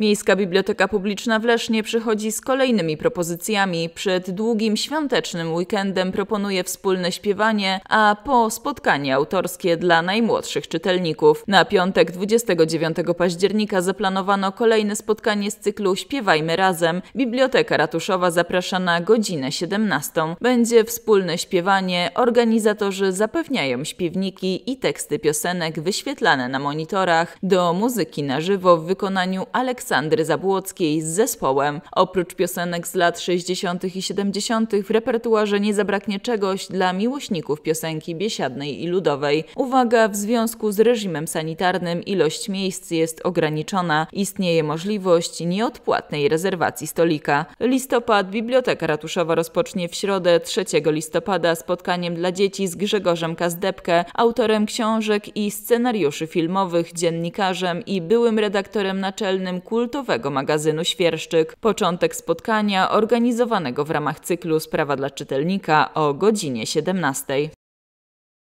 Miejska Biblioteka Publiczna w Lesznie przychodzi z kolejnymi propozycjami. Przed długim świątecznym weekendem proponuje wspólne śpiewanie, a po spotkanie autorskie dla najmłodszych czytelników. Na piątek 29 października zaplanowano kolejne spotkanie z cyklu Śpiewajmy razem. Biblioteka Ratuszowa zaprasza na godzinę 17. Będzie wspólne śpiewanie, organizatorzy zapewniają śpiewniki i teksty piosenek wyświetlane na monitorach do muzyki na żywo w wykonaniu Aleksa Sandry Zabłockiej z zespołem. Oprócz piosenek z lat 60. i 70. w repertuarze nie zabraknie czegoś dla miłośników piosenki biesiadnej i ludowej. Uwaga, w związku z reżimem sanitarnym ilość miejsc jest ograniczona. Istnieje możliwość nieodpłatnej rezerwacji stolika. Listopad Biblioteka Ratuszowa rozpocznie w środę 3 listopada spotkaniem dla dzieci z Grzegorzem Kazdepkę, autorem książek i scenariuszy filmowych, dziennikarzem i byłym redaktorem naczelnym Kultury kultowego magazynu Świerszczyk. Początek spotkania organizowanego w ramach cyklu Sprawa dla czytelnika o godzinie 17.